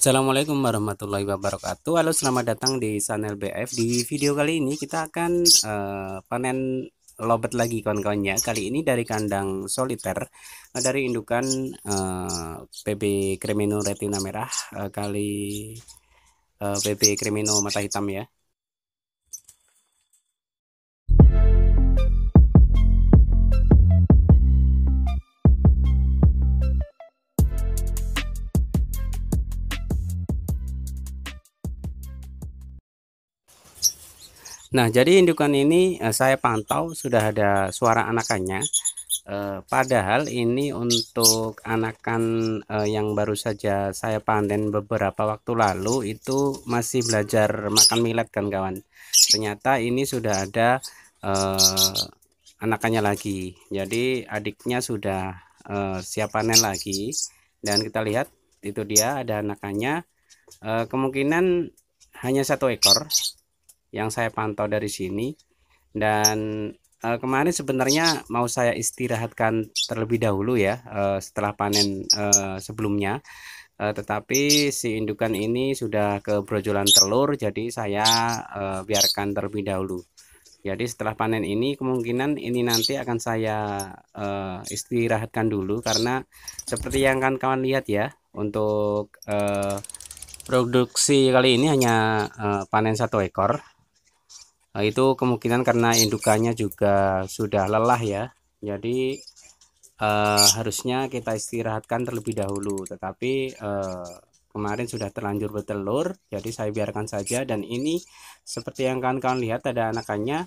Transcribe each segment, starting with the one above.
Assalamualaikum warahmatullahi wabarakatuh Halo selamat datang di channel BF Di video kali ini kita akan uh, panen lobet lagi kawan-kawannya Kali ini dari kandang soliter nah, Dari indukan uh, eh, PB Kremino retina merah uh, Kali uh, PB Kremino mata hitam ya Nah, jadi indukan ini eh, saya pantau sudah ada suara anakannya. Eh, padahal ini untuk anakan eh, yang baru saja saya panen beberapa waktu lalu itu masih belajar makan milet kan kawan. Ternyata ini sudah ada eh, anakannya lagi. Jadi adiknya sudah eh, siap panen lagi dan kita lihat itu dia ada anakannya. Eh, kemungkinan hanya satu ekor yang saya pantau dari sini dan uh, kemarin sebenarnya mau saya istirahatkan terlebih dahulu ya uh, setelah panen uh, sebelumnya uh, tetapi si indukan ini sudah ke telur jadi saya uh, biarkan terlebih dahulu jadi setelah panen ini kemungkinan ini nanti akan saya uh, istirahatkan dulu karena seperti yang kan kawan lihat ya untuk uh, produksi kali ini hanya uh, panen satu ekor Nah, itu kemungkinan karena indukannya juga sudah lelah ya. Jadi eh, harusnya kita istirahatkan terlebih dahulu. Tetapi eh, kemarin sudah terlanjur bertelur, jadi saya biarkan saja. Dan ini seperti yang kalian kawan lihat ada anakannya.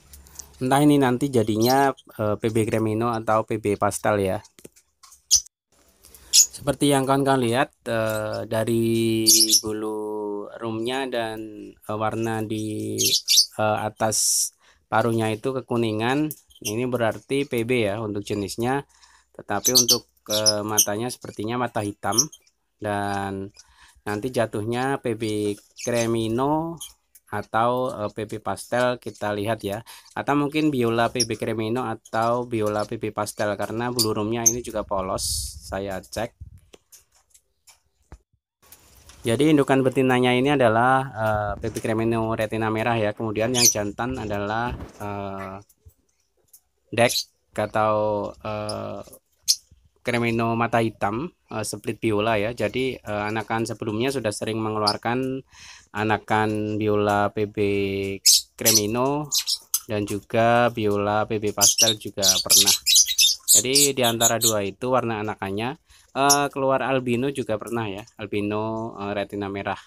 Entah ini nanti jadinya eh, PB Cremino atau PB Pastel ya. Seperti yang kalian kawan lihat eh, dari bulu roomnya dan uh, warna di uh, atas paruhnya itu kekuningan ini berarti PB ya untuk jenisnya tetapi untuk uh, matanya sepertinya mata hitam dan nanti jatuhnya PB Cremino atau uh, PB pastel kita lihat ya atau mungkin biola PB Cremino atau biola PB pastel karena bulu rumnya ini juga polos saya cek jadi indukan betinanya ini adalah uh, baby kremino retina merah ya. Kemudian yang jantan adalah uh, dex atau uh, eh, kremino mata hitam uh, split biola ya. Jadi uh, anakan sebelumnya sudah sering mengeluarkan anakan biola PB kremino dan juga biola PB pastel juga pernah. Jadi di antara dua itu warna anakannya uh, keluar albino juga pernah ya albino uh, retina merah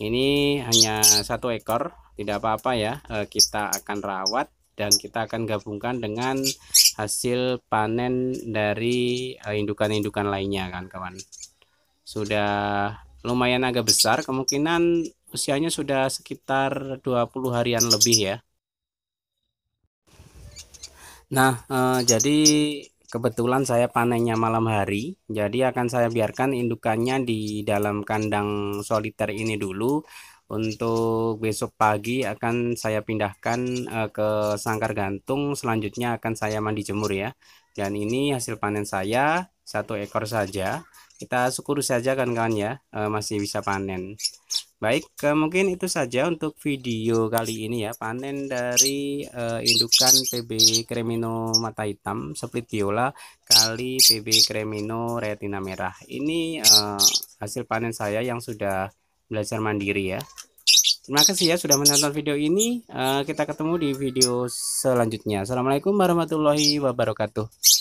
ini hanya satu ekor tidak apa-apa ya uh, kita akan rawat dan kita akan gabungkan dengan hasil panen dari indukan-indukan uh, lainnya kan kawan sudah lumayan agak besar kemungkinan usianya sudah sekitar 20 harian lebih ya Nah, eh, jadi Kebetulan saya panennya malam hari, jadi akan saya biarkan indukannya di dalam kandang soliter ini dulu. Untuk besok pagi akan saya pindahkan eh, ke sangkar gantung, selanjutnya akan saya mandi jemur ya. Dan ini hasil panen saya, satu ekor saja. Kita syukur saja kan kawan ya, eh, masih bisa panen. Baik, eh, mungkin itu saja untuk video kali ini ya. Panen dari uh, indukan PB kremino mata hitam, split Viola kali PB kremino retina merah. Ini uh, hasil panen saya yang sudah belajar mandiri ya. Terima kasih ya sudah menonton video ini. Uh, kita ketemu di video selanjutnya. Assalamualaikum warahmatullahi wabarakatuh.